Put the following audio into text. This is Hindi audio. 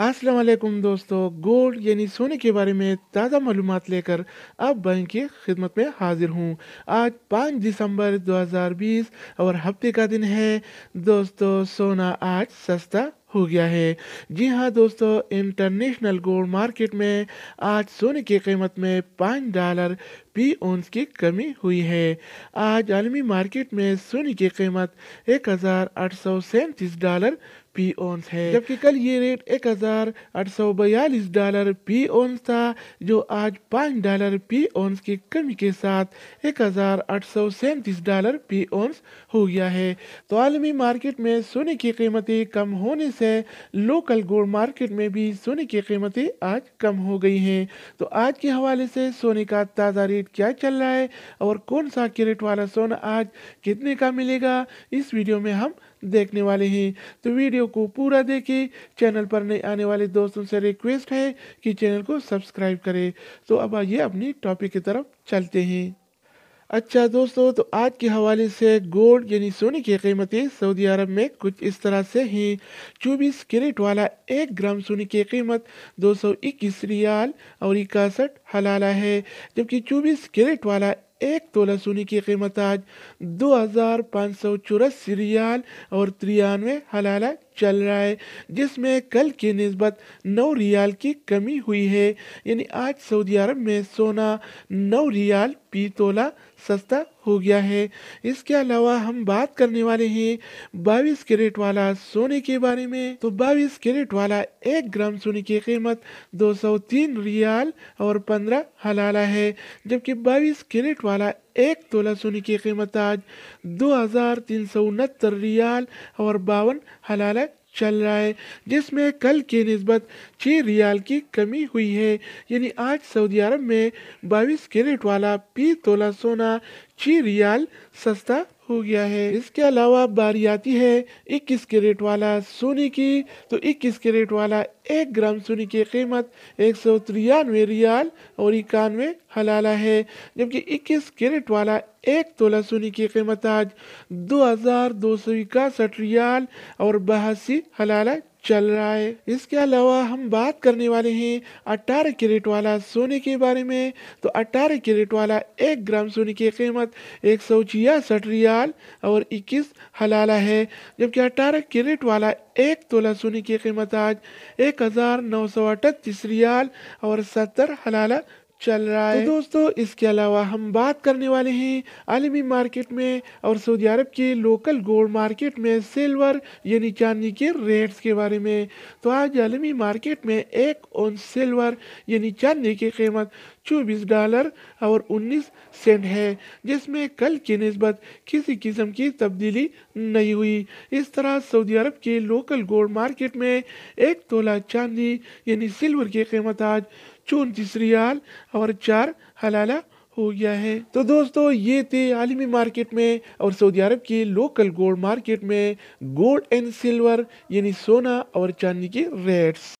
अस्सलाम वालेकुम दोस्तों गोल्ड यानी सोने के बारे में ताज़ा मालूम लेकर अब बैंक की खिदमत में हाजिर हूँ आज पाँच दिसंबर दो हजार बीस और हफ्ते का दिन है दोस्तों सोना आज सस्ता हो गया है जी हाँ दोस्तों इंटरनेशनल गोल्ड मार्केट में आज सोने की कीमत में पाँच डॉलर पीओन्स की कमी हुई है आज आलमी मार्केट में सोने की कीमत एक हज़ार आठ सौ सैंतीस डॉलर पी ओंस है जबकि कल ये रेट एक हज़ार आठ सौ बयालीस डॉलर पी ओंस था जो आज पाँच डॉलर पी ओंस की कमी के साथ एक हज़ार आठ सौ सैंतीस डॉलर पी ओंस हो गया है तो आलमी मार्केट में सोने की कीमतें कम होने से लोकल गोल्ड मार्केट में भी सोने की कीमतें आज कम हो गई हैं तो आज के हवाले से सोने का ताज़ा रेट रेट क्या चल रहा है और कौन सा कैरेट वाला सोना आज कितने का मिलेगा इस वीडियो में हम देखने वाले हैं तो वीडियो को पूरा देखें चैनल पर नए आने वाले दोस्तों से रिक्वेस्ट है कि चैनल को सब्सक्राइब करें तो अब आइए अपनी टॉपिक की तरफ चलते हैं अच्छा दोस्तों तो आज के हवाले से गोल्ड यानी सोने की कीमतें सऊदी अरब में कुछ इस तरह से हैं चौबीस कैरेट वाला एक ग्राम सोने की कीमत दो सौ इक्कीस रियाल और इक्यासठ हलाला है जबकि चौबीस कैरेट वाला एक तोला सोने की कीमत आज दो हज़ार पाँच सौ चौरासी रियाल और तिरानवे हलाला चल रहा है जिसमें कल की नस्बत नौ रियाल की कमी हुई है यानी आज सऊदी अरब में सोना नौ रियाल पी तोला सस्ता हो गया है इसके अलावा हम बात करने वाले हैं बाईस कैरेट वाला सोने के बारे में तो बाईस कैरेट वाला एक ग्राम सोने की कीमत 203 रियाल और 15 हलाला है जबकि बाईस कैरेट वाला एक तोला सोने की कीमत आज दो हज़ार तीन सौ उनहत्तर रियाल और बावन हलाल चल रहा है जिसमें कल के नस्बत छः रियाल की कमी हुई है यानी आज सऊदी अरब में बाईस कैरेट वाला पी तोला सोना छः रियाल सस्ता हो गया है इसके अलावा बारी आती है इक्कीस कैरेट वाला सोने की तो इक्कीस कैरेट वाला एक ग्राम सोने की कीमत एक सौ तिरानवे रियाल और इक्यानवे हलाला है जबकि इक्कीस कैरेट वाला एक तोला सोने की कीमत आज दो हज़ार दो सौ इकसठ रियाल और बहासी हलाला चल रहा है इसके अलावा हम बात करने वाले हैं 18 कैरेट वाला सोने के बारे में तो 18 कैरेट वाला एक ग्राम सोने की कीमत एक सौ छियासठ रियाल और 21 हलाला है जबकि 18 कैरेट वाला एक तोला सोने की कीमत आज एक हज़ार नौ सौ अठतीस रियाल और सत्तर हलाला चल रहा तो है तो दोस्तों इसके अलावा हम बात करने वाले हैं आलमी मार्केट में और सऊदी अरब के लोकल गोल्ड मार्केट में सिल्वर यानी चांदी के रेट्स के बारे में तो आज आलमी मार्केट में एक ओन सिल्वर यानी चांदी की कीमत 24 डॉलर और 19 सेंट है जिसमें कल की नस्बत किसी किस्म की तब्दीली नहीं हुई इस तरह सऊदी अरब के लोकल गोल्ड मार्केट में एक तोला चांदी यानी सिल्वर की कीमत आज चौंतीस रियाल और चार हलाला हो गया है तो दोस्तों ये थे आलमी मार्केट में और सऊदी अरब के लोकल गोल्ड मार्केट में गोल्ड एंड सिल्वर यानी सोना और चांदी के रेट्स